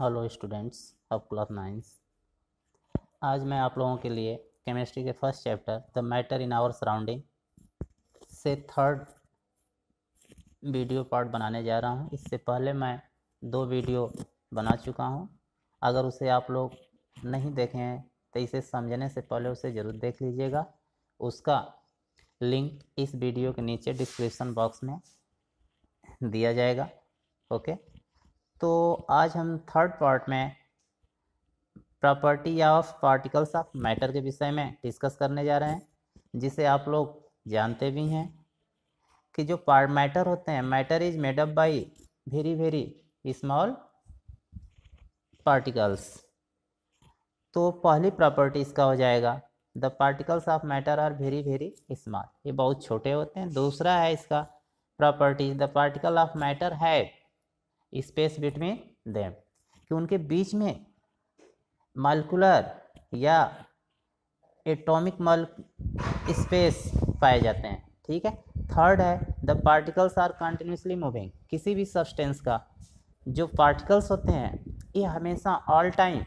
hello students अब class nines आज मैं आप लोगों के लिए केमिस्ट्री के first chapter the matter in our surrounding से थर्ड वीडियो पार्ट बनाने जा रहा हूँ इससे पहले मैं दो वीडियो बना चुका हूँ अगर उसे आप लोग नहीं देखे हैं तो इसे समझने से पहले उसे ज़रूर देख लीजिएगा उसका लिंक इस वीडियो के नीचे डिस्क्रिप्सन बॉक्स में दिया जाएगा ओके तो आज हम थर्ड पार्ट में property of particles of matter के विषय में डिस्कस करने जा रहे हैं जिसे आप लोग जानते भी हैं कि जो पार मैटर होते हैं matter is made up by very very small particles तो पहली प्रॉपर्टी इसका हो जाएगा the particles of matter are very very small ये बहुत छोटे होते हैं दूसरा है इसका property the particle of matter have space between them कि उनके बीच में मालकुलर या एटॉमिक मल स्पेस पाए जाते हैं ठीक है थर्ड है the particles are continuously moving किसी भी सब्सटेंस का जो पार्टिकल्स होते हैं ये हमेशा ऑल टाइम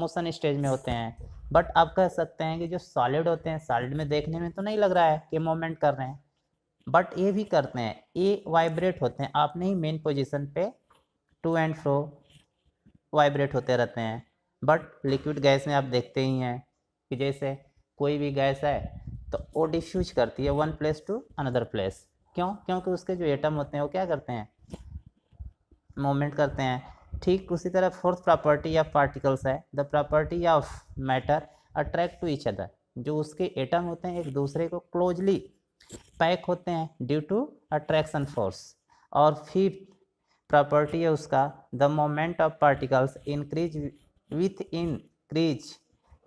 मोशन स्टेज में होते हैं बट आप कह सकते हैं कि जो सॉलिड होते हैं सॉलिड में देखने में तो नहीं लग रहा है कि मोमेंट कर रहे हैं बट ये भी करते हैं ये वाइब्रेट होते हैं आपने ही मेन पोजीशन पे टू एंड फ्रो वाइब्रेट होते रहते हैं बट लिक्विड गैस में आप देखते ही हैं कि जैसे कोई भी गैस है तो वो डिफ्यूज करती है one place to another place क्यों क्योंकि उसके जो एटम होते हैं वो क्या करते हैं मोमेंट करते हैं ठीक उसी तरह फोर्थ प्रॉपर्टी ऑफ पार्टिकल्स है the property of matter attract to each other जो उसके एटम होते हैं एक दूसरे को क्लोजली पैक होते हैं ड्यू टू अट्रैक्शन फोर्स और फिफ्थ प्रॉपर्टी है उसका the moment of particles increase with increase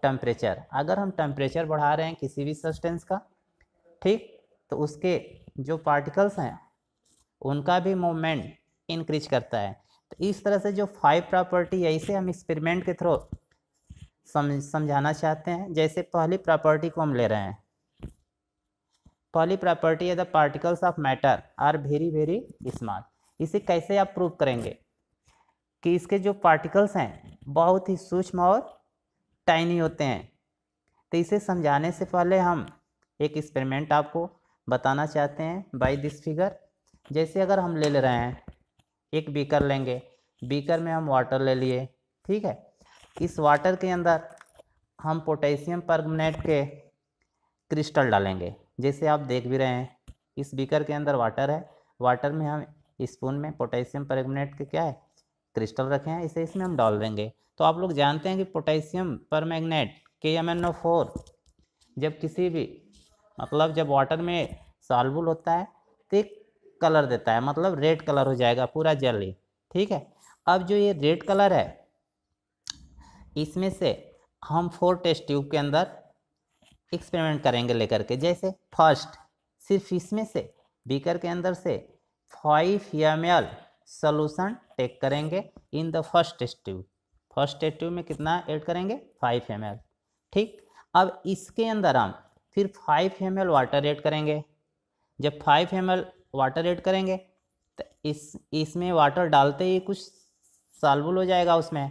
temperature अगर हम टेम्परेचर बढ़ा रहे हैं किसी भी सब्सटेंस का ठीक तो उसके जो पार्टिकल्स हैं उनका भी मोमेंट इंक्रीज करता है तो इस तरह से जो फाइव प्रॉपर्टी है इसे हम एक्सपेरिमेंट के थ्रू समझ समझाना चाहते हैं जैसे पहली प्रॉपर्टी को हम ले रहे हैं पहली प्रॉपर्टी है the particles of matter are very very small इसे कैसे आप प्रूव करेंगे कि इसके जो पार्टिकल्स हैं बहुत ही सूक्ष्म और टाइनी होते हैं तो इसे समझाने से पहले हम एक एक्सपेरिमेंट आपको बताना चाहते हैं बाय दिस फिगर जैसे अगर हम ले ले रहे हैं एक बीकर लेंगे बीकर में हम वाटर ले लिए ठीक है इस वाटर के अंदर हम पोटेशियम परमनेट के क्रिस्टल डालेंगे जैसे आप देख भी रहे हैं इस बीकर के अंदर वाटर है वाटर में हम स्पून में पोटेशियम परमिनेट के क्या है क्रिस्टल रखे हैं इसे इसमें हम डाल देंगे तो आप लोग जानते हैं कि potassium manganate K M N O four जब किसी भी मतलब जब वाटर में सालबुल होता है तो एक कलर देता है मतलब रेड कलर हो जाएगा पूरा जल ही ठीक है अब जो ये रेड कलर है इसमें से हम फोर टेस्ट ट्यूब के अंदर एक्सपेरिमेंट करेंगे लेकर के जैसे फर्स्ट सिर्फ इसमें से बीकर के अंदर से five M L solution take करेंगे in the first tube first tube में कितना ऐड करेंगे फाइव एम एल ठीक अब इसके अंदर हम फिर five M L water add करेंगे जब five M L water add करेंगे तो इस इसमें वाटर डालते ही कुछ सॉल्वल हो जाएगा उसमें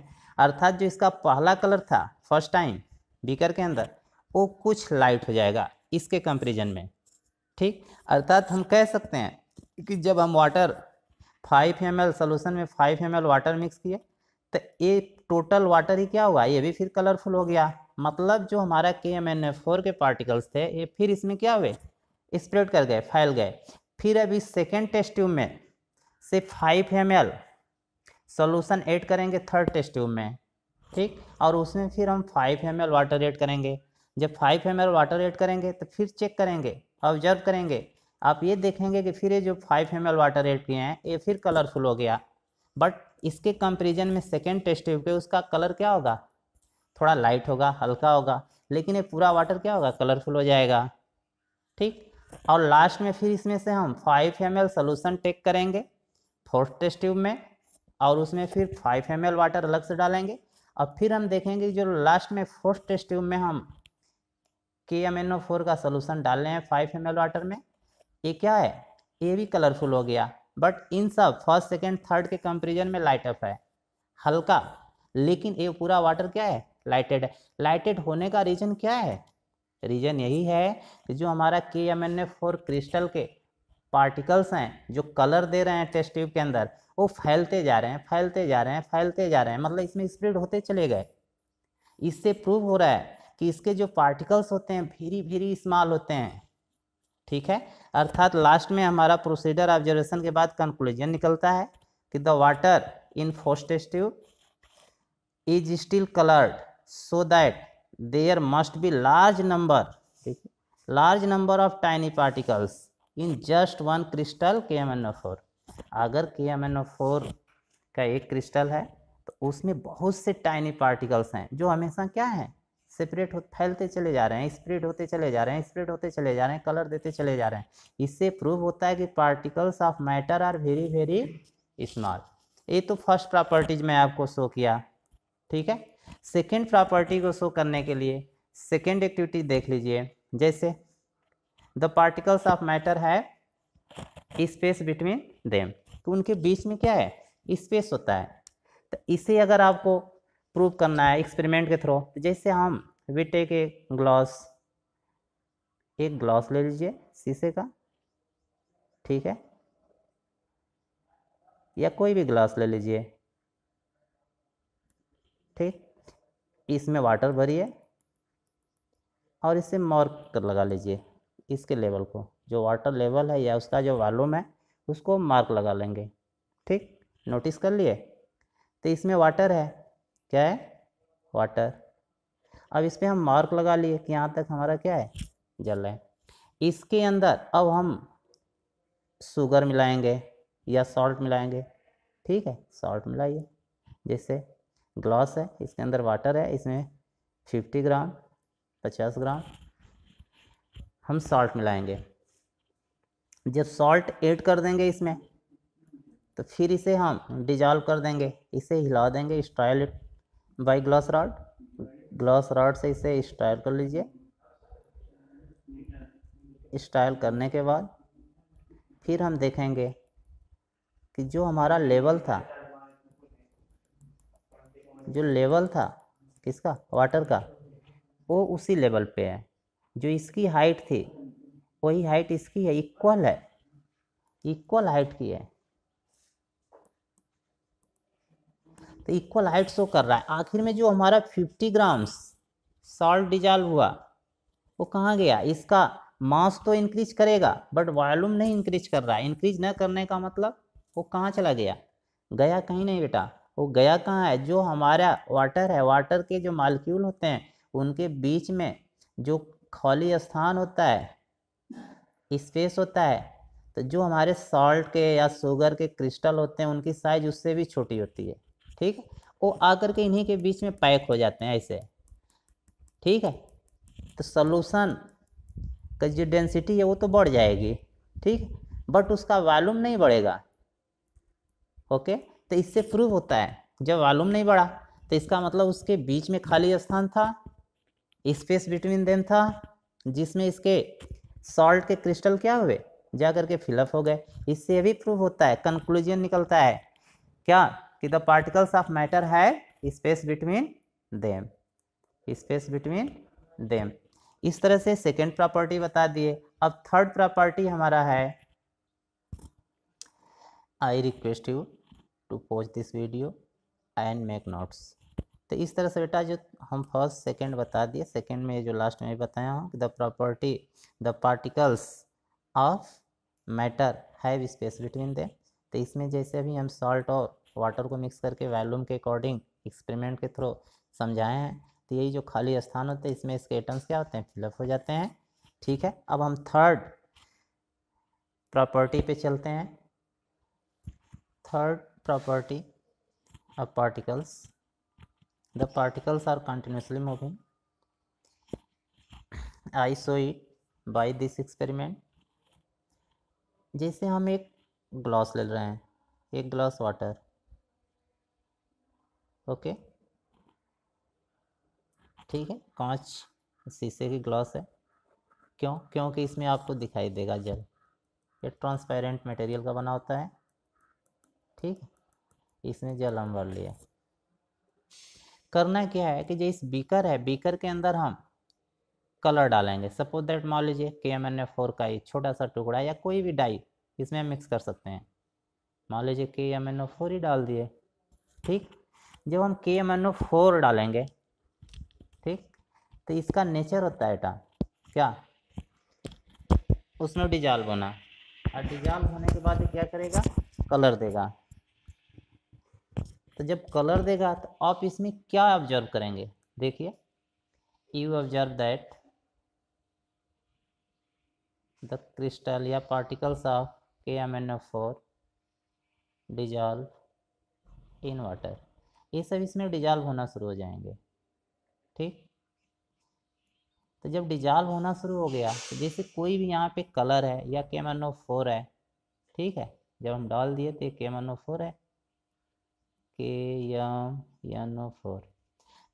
अर्थात जो इसका पहला कलर था फर्स्ट टाइम बीकर के अंदर वो कुछ लाइट हो जाएगा इसके कंपेरिजन में ठीक अर्थात हम कह सकते हैं कि जब हम water five M L solution में five M L water mix किए तो ये टोटल वाटर ही क्या हुआ ये भी फिर कलरफुल हो गया मतलब जो हमारा के एम एन फोर के पार्टिकल्स थे ये फिर इसमें क्या हुए स्प्रेड कर गए फैल गए फिर अभी सेकेंड टेस्ट ट्यूब में से five M L solution add करेंगे थर्ड टेस्ट ट्यूब में ठीक और उसमें फिर हम five M L water add करेंगे जब five M L water add करेंगे तो फिर चेक करेंगे ऑब्जर्व करेंगे आप ये देखेंगे कि फिर ये जो फाइव एम वाटर ऐड किए हैं ये फिर कलरफुल हो गया बट इसके कंपेरिजन में सेकेंड टेस्ट के उसका कलर क्या होगा थोड़ा लाइट होगा हल्का होगा लेकिन ये पूरा वाटर क्या होगा कलरफुल हो जाएगा ठीक और लास्ट में फिर इसमें से हम five M L solution take करेंगे फोर्थ टेस्ट ट्यूब में और उसमें फिर फाइव एम एल वाटर अलग से डालेंगे और फिर हम देखेंगे जो लास्ट में फोर्थ टेस्ट ट्यूब में हम K M N O four का सोल्यूशन डाल रहे हैं फाइव एम एल वाटर में ये क्या है ये भी कलरफुल हो गया बट इन सब फर्स्ट सेकेंड थर्ड के कंपेरिजन में लाइट अप है हल्का लेकिन ये पूरा वाटर क्या है लाइटेड है लाइटेड होने का रीजन क्या है रीजन यही है कि जो हमारा K M N A four crystal के पार्टिकल्स हैं जो कलर दे रहे हैं टेस्ट ट्यूब के अंदर वो फैलते जा रहे हैं फैलते जा रहे हैं फैलते जा रहे हैं मतलब इसमें स्प्रेड होते चले गए इससे प्रूव हो रहा है कि इसके जो पार्टिकल्स होते हैं वेरी वेरी स्मॉल होते हैं ठीक है अर्थात लास्ट में हमारा प्रोसीडर ऑब्जर्वेशन के बाद कंक्लूजन निकलता है कि द वाटर इन फोस्टेस्टिव is still coloured so that there must be large number ठीक है large number of tiny particles in just one crystal K M N O four अगर K M N O four का एक crystal है तो उसमें बहुत से टाइनी पार्टिकल्स हैं जो हमेशा क्या है सेपरेट हो फैलते चले जा रहे हैं स्प्रेड होते चले जा रहे हैं स्प्रेड होते चले जा रहे हैं कलर देते चले जा रहे हैं इससे प्रूव होता है कि particles of matter are very very small ये तो फर्स्ट प्रॉपर्टीज में आपको शो किया ठीक है सेकेंड प्रॉपर्टी को शो करने के लिए सेकेंड एक्टिविटी देख लीजिए जैसे द पार्टिकल्स ऑफ मैटर है स्पेस बिटवीन देम तो उनके बीच में क्या है स्पेस होता है तो इसे अगर आपको प्रूव करना है एक्सपेरिमेंट के थ्रू तो जैसे हम वी टेक ए ग्लास एक ग्लास ले लीजिए शीशे का ठीक है या कोई भी ग्लास ले लीजिए ठीक इसमें वाटर भरिए और इसे मार्क कर लगा लीजिए इसके लेवल को जो वाटर लेवल है या उसका जो वॉल्यूम है उसको मार्क लगा लेंगे ठीक नोटिस कर लिए तो इसमें वाटर है क्या है वाटर अब इस पर हम मार्क लगा लिए कि यहाँ तक हमारा क्या है जल है इसके अंदर अब हम शुगर मिलाएंगे या सॉल्ट मिलाएंगे ठीक है सॉल्ट मिलाइए जैसे ग्लास है इसके अंदर वाटर है इसमें फिफ्टी ग्राम पचास ग्राम हम सॉल्ट मिलाएंगे जब सॉल्ट ऐड कर देंगे इसमें तो फिर इसे हम डिजॉल्व कर देंगे इसे हिला देंगे stir by glass rod glass rod से इसे स्टाइल कर लीजिए स्टाइल करने के बाद फिर हम देखेंगे कि जो हमारा लेवल था जो लेवल था किसका वाटर का वो उसी लेवल पे है जो इसकी हाइट थी वही हाइट इसकी है इक्वल है इक्वल हाइट की है तो इक्वल हाइट शो कर रहा है आखिर में जो हमारा फिफ्टी ग्राम्स सॉल्ट डिजॉल्व हुआ वो कहाँ गया इसका मास तो इंक्रीज करेगा बट वॉल्यूम नहीं इंक्रीज कर रहा है इंक्रीज न करने का मतलब वो कहाँ चला गया गया कहीं नहीं बेटा वो गया कहाँ है जो हमारा वाटर है वाटर के जो मालिक्यूल होते हैं उनके बीच में जो खाली स्थान होता है स्पेस होता है तो जो हमारे सॉल्ट के या शुगर के क्रिस्टल होते हैं उनकी साइज उससे भी छोटी होती है ठीक है वो आकर के इन्हीं के बीच में पैक हो जाते हैं ऐसे ठीक है तो सोलूशन का जो डेंसिटी है वो तो बढ़ जाएगी ठीक बट उसका वॉल्यूम नहीं बढ़ेगा ओके तो इससे प्रूव होता है जब वॉल्यूम नहीं बढ़ा तो इसका मतलब उसके बीच में खाली स्थान था स्पेस बिटवीन देन था जिसमें इसके सॉल्ट के क्रिस्टल क्या हुए जा करके फिलअप हो गए इससे भी प्रूव होता है कंक्लूजन निकलता है क्या कि द पार्टिकल्स ऑफ मैटर है space between them space between them इस तरह से सेकेंड प्रॉपर्टी बता दिए अब थर्ड प्रॉपर्टी हमारा है I request you to pause this video and make notes तो इस तरह से बेटा जो हम फर्स्ट सेकेंड बता दिए सेकेंड में जो लास्ट में बताया हूँ the property the particles of matter have space between they तो इसमें जैसे अभी हम सॉल्ट और वाटर को मिक्स करके वैल्यूम के अकॉर्डिंग एक्सपेरिमेंट के थ्रू समझाए हैं तो यही जो खाली स्थान होते हैं इसमें इसके एटम्स क्या होते हैं फिलअप हो जाते हैं ठीक है अब हम थर्ड प्रॉपर्टी पे चलते हैं third property of particles the particles are continuously moving I so it by this experiment जैसे हम एक ग्लास ले रहे हैं एक ग्लास वाटर ओके ठीक है कांच शीशे की ग्लास है क्यों क्योंकि इसमें आपको दिखाई देगा जल ये ट्रांसपेरेंट मटेरियल का बना होता है ठीक है इसमें जल हम भर लिया करना क्या है कि जो इस बीकर है बीकर के अंदर हम कलर डालेंगे सपोज दैट मान लीजिए K M N A four का ही छोटा सा टुकड़ा या कोई भी डाई इसमें हम मिक्स कर सकते हैं मान लीजिए K M N A four ही डाल दिए ठीक जब हम K M N O four डालेंगे ठीक तो इसका नेचर होता है टा क्या उसमें डिजाल्व होना और डिजाल्व होने के बाद क्या करेगा कलर देगा तो जब कलर देगा तो आप इसमें क्या ऑब्जर्व करेंगे देखिए you observe that the crystal या particles of K M N O four dissolve in water ये सब इसमें डिजाल्व होना शुरू हो जाएंगे ठीक तो जब डिजॉल्व होना शुरू हो गया तो जैसे कोई भी यहाँ पे कलर है या ओ फोर है ठीक है जब हम डाल दिए तो ओ फोर है के यम ओ फोर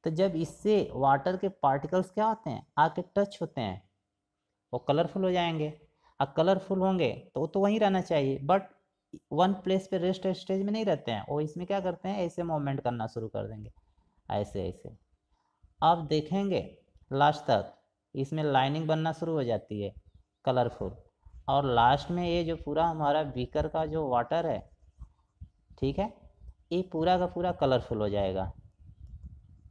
तो जब इससे वाटर के पार्टिकल्स क्या होते हैं आके टच होते हैं वो कलरफुल हो जाएंगे और कलरफुल होंगे तो वो तो वहीं रहना चाहिए बट वन प्लेस पे रेस्ट स्टेज में नहीं रहते हैं वो इसमें क्या करते हैं ऐसे मोवमेंट करना शुरू कर देंगे ऐसे ऐसे आप देखेंगे लास्ट तक इसमें लाइनिंग बनना शुरू हो जाती है कलरफुल और लास्ट में ये जो पूरा हमारा बीकर का जो वाटर है ठीक है ये पूरा का पूरा कलरफुल हो जाएगा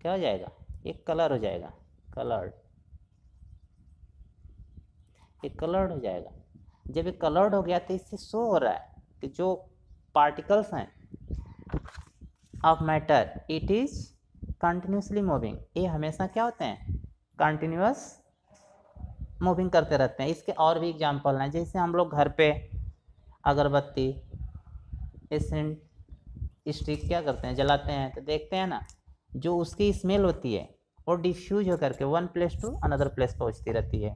क्या हो जाएगा एक कलर हो जाएगा कलर्ड ये कलर्ड हो जाएगा जब ये कलर्ड हो गया तो इससे शो हो रहा है कि जो पार्टिकल्स हैं of matter it is continuously moving ये हमेशा क्या होते हैं कंटिन्यूस मूविंग करते रहते हैं इसके और भी एग्जाम्पल हैं जैसे हम लोग घर पे अगरबत्ती एसेंट स्टिक क्या करते हैं जलाते हैं तो देखते हैं ना जो उसकी स्मेल होती है वो डिफ्यूज होकर के one place to another place पहुंचती रहती है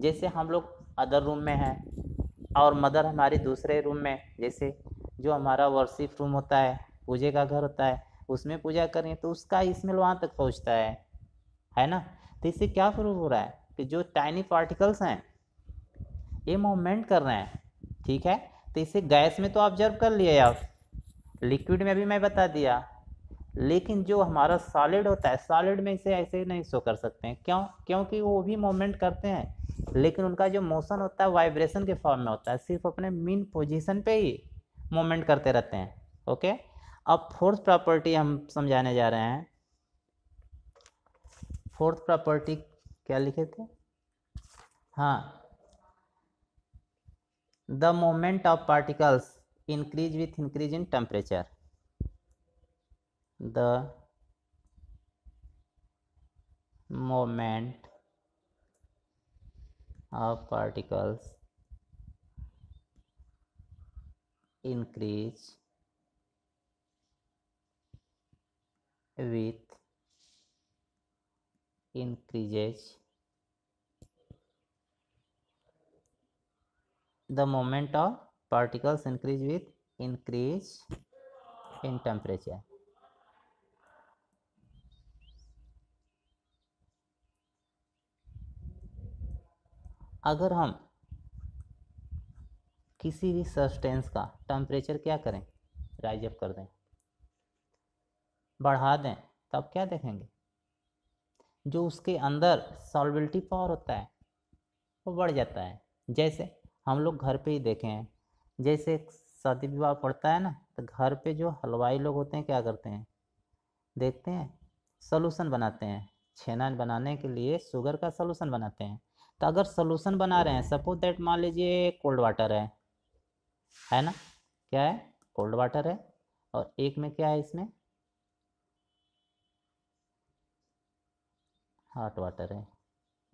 जैसे हम लोग अदर रूम में हैं और मदर हमारी दूसरे रूम में जैसे जो हमारा वर्सिप रूम होता है पूजे का घर होता है उसमें पूजा करें तो उसका स्मेल वहाँ तक पहुँचता है है ना तो इससे क्या प्रूव हो रहा है कि जो टाइनी पार्टिकल्स हैं ये मूवमेंट कर रहे हैं ठीक है तो इसे गैस में तो ऑब्जर्व कर लिए आप लिक्विड में भी मैं बता दिया लेकिन जो हमारा सॉलिड होता है सॉलिड में इसे ऐसे नहीं शो कर सकते हैं क्यों क्योंकि वो भी मूवमेंट करते हैं लेकिन उनका जो मोशन होता है वाइब्रेशन के फॉर्म में होता है सिर्फ अपने मीन पोजिशन पे ही मोमेंट करते रहते हैं ओके अब फोर्थ प्रॉपर्टी हम समझाने जा रहे हैं फोर्थ प्रॉपर्टी क्या लिखे थे हाँ the moment of particles increase with increase in temperature the moment of particles increase with increases the moment of particles increase with increase in temperature अगर हम किसी भी सस्टेंस का टेम्परेचर क्या करें राइज कर दें बढ़ा दें तब क्या देखेंगे जो उसके अंदर सॉल्बिलिटी पावर होता है वो बढ़ जाता है जैसे हम लोग घर पे ही देखे हैं जैसे शादी विवाह पड़ता है ना तो घर पे जो हलवाई लोग होते हैं क्या करते हैं देखते हैं सॉल्यूशन बनाते हैं छेना बनाने के लिए शुगर का सॉल्यूशन बनाते हैं तो अगर सोल्यूशन बना रहे हैं सपोज दैट मान लीजिए कोल्ड वाटर है है ना क्या है कोल्ड वाटर है और एक में क्या है इसमें हॉट वाटर है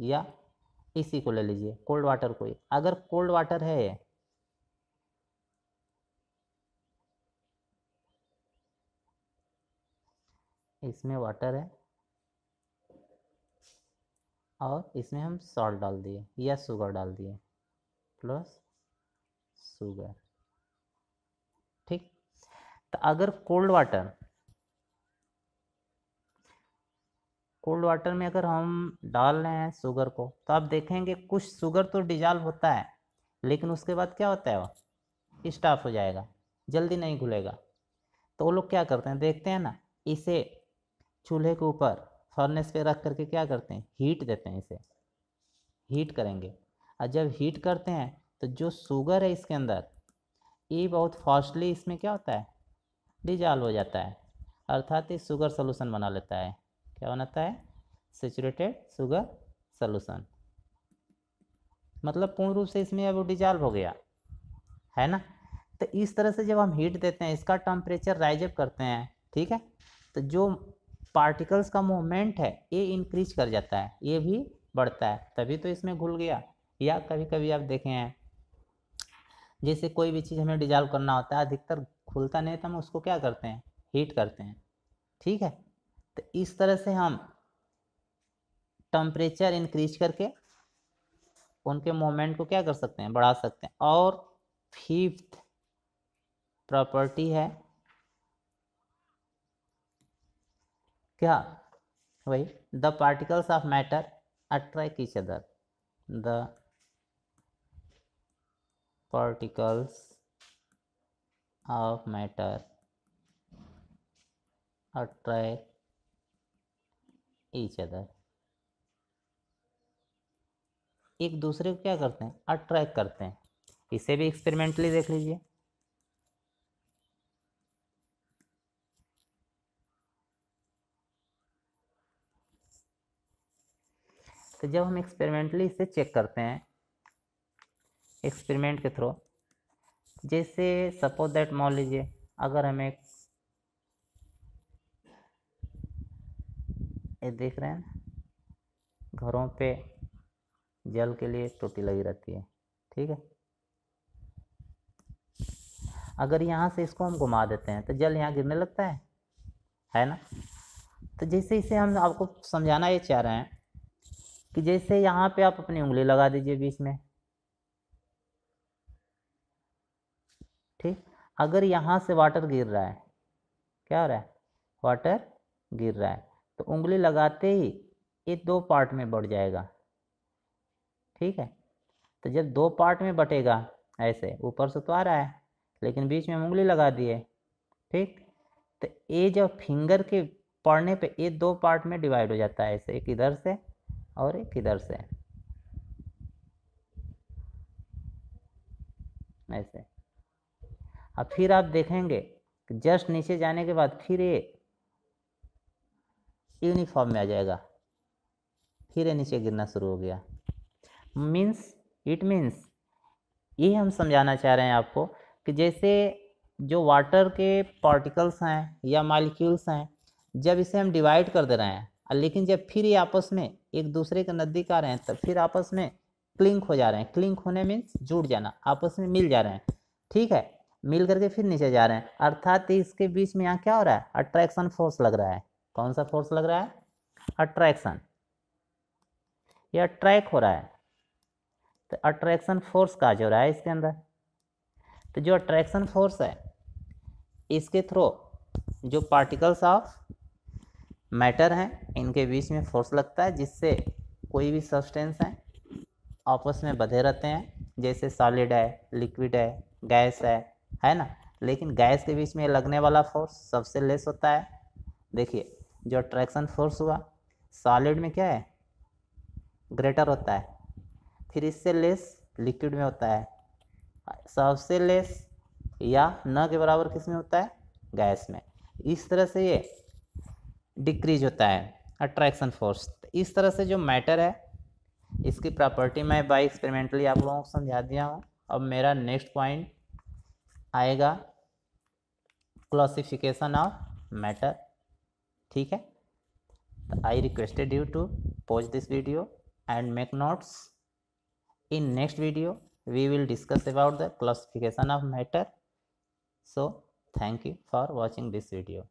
या इसी को ले लीजिए कोल्ड वाटर को अगर कोल्ड वाटर है इसमें वाटर है और इसमें हम सॉल्ट डाल दिए या शुगर डाल दिए प्लस शुगर ठीक तो अगर कोल्ड वाटर कोल्ड वाटर में अगर हम डाल रहे हैं शुगर को तो आप देखेंगे कुछ शुगर तो डिजॉल्व होता है लेकिन उसके बाद क्या होता है वो स्टाफ हो जाएगा जल्दी नहीं घुलेगा तो वो लोग क्या करते हैं देखते हैं ना इसे चूल्हे के ऊपर फर्नेस पे रख करके क्या करते हैं हीट देते हैं इसे हीट करेंगे और जब हीट करते हैं तो जो शुगर है इसके अंदर ये बहुत फास्टली इसमें क्या होता है डिजॉल्व हो जाता है अर्थात ये शुगर सोलूशन बना लेता है क्या बनाता है सेचुरेटेड शुगर सोलूशन मतलब पूर्ण रूप से इसमें अब डिजॉल्व हो गया है ना तो इस तरह से जब हम हीट देते हैं इसका टेम्परेचर राइज अप करते हैं ठीक है तो जो पार्टिकल्स का मूवमेंट है ये इंक्रीज कर जाता है ये भी बढ़ता है तभी तो इसमें घुल गया या कभी कभी आप देखे हैं जैसे कोई भी चीज़ हमें डिजॉल्व करना होता है अधिकतर खुलता नहीं तो हम उसको क्या करते हैं हीट करते हैं ठीक है तो इस तरह से हम टम्परेचर इंक्रीज करके उनके मोमेंट को क्या कर सकते हैं बढ़ा सकते हैं और फिफ्थ प्रॉपर्टी है क्या वही the particles of matter attract each other the particles of matter attract each other एक दूसरे को क्या करते हैं अट्रैक्ट करते हैं इसे भी एक्सपेरिमेंटली देख लीजिए तो जब हम एक्सपेरिमेंटली इसे चेक करते हैं एक्सपेरिमेंट के थ्रू जैसे सपोज दैट मान लीजिए अगर हमें ये देख रहे हैं घरों पे जल के लिए टोटी लगी रहती है ठीक है अगर यहाँ से इसको हम घुमा देते हैं तो जल यहाँ गिरने लगता है है ना तो जैसे इसे हम आपको समझाना ये चाह रहे हैं कि जैसे यहाँ पे आप अपनी उंगली लगा दीजिए बीच में ठीक अगर यहाँ से वाटर गिर रहा है क्या हो रहा है वाटर गिर रहा है तो उंगली लगाते ही ये दो पार्ट में बढ़ जाएगा ठीक है तो जब दो पार्ट में बटेगा ऐसे ऊपर से तो आ रहा है लेकिन बीच में उंगली लगा दिए ठीक तो ये जब फिंगर के पड़ने पे ये दो पार्ट में डिवाइड हो जाता है ऐसे एक इधर से और एक इधर से ऐसे अब फिर आप देखेंगे कि जस्ट नीचे जाने के बाद फिर ये यूनिफॉर्म में आ जाएगा फिर ये नीचे गिरना शुरू हो गया मीन्स इट मीन्स ये हम समझाना चाह रहे हैं आपको कि जैसे जो वाटर के पार्टिकल्स हैं या मालिक्यूल्स हैं जब इसे हम डिवाइड कर दे रहे हैं लेकिन जब फिर ये आपस में एक दूसरे के नजदीक आ रहे हैं तब तो फिर आपस में क्लिंक हो जा रहे हैं क्लिंक होने मीन्स जुड़ जाना आपस में मिल जा रहे हैं ठीक है मिल करके फिर नीचे जा रहे हैं अर्थात इसके बीच में यहाँ क्या हो रहा है अट्रैक्शन फोर्स लग रहा है कौन सा फोर्स लग रहा है अट्रैक्शन ये अट्रैक्ट हो रहा है तो अट्रैक्शन फोर्स का जो रहा है इसके अंदर तो जो अट्रैक्शन फोर्स है इसके थ्रू जो पार्टिकल्स ऑफ मैटर हैं इनके बीच में फोर्स लगता है जिससे कोई भी सब्सटेंस हैं आपस में बधे रहते हैं जैसे सॉलिड है लिक्विड है गैस है है ना लेकिन गैस के बीच में लगने वाला फोर्स सबसे लेस होता है देखिए जो अट्रैक्शन फोर्स हुआ सॉलिड में क्या है ग्रेटर होता है फिर इससे लेस लिक्विड में होता है सबसे लेस या न के बराबर किस में होता है गैस में इस तरह से ये डिक्रीज होता है अट्रैक्शन फोर्स तो इस तरह से जो मैटर है इसकी प्रॉपर्टी मैं बाई एक्सपेरिमेंटली आप लोगों को समझा दिया हूँ अब मेरा नेक्स्ट पॉइंट आएगा क्लासिफिकेशन ऑफ मैटर ठीक है तो I requested you to pause this video and make notes in next video we will discuss about the classification of matter so thank you for watching this video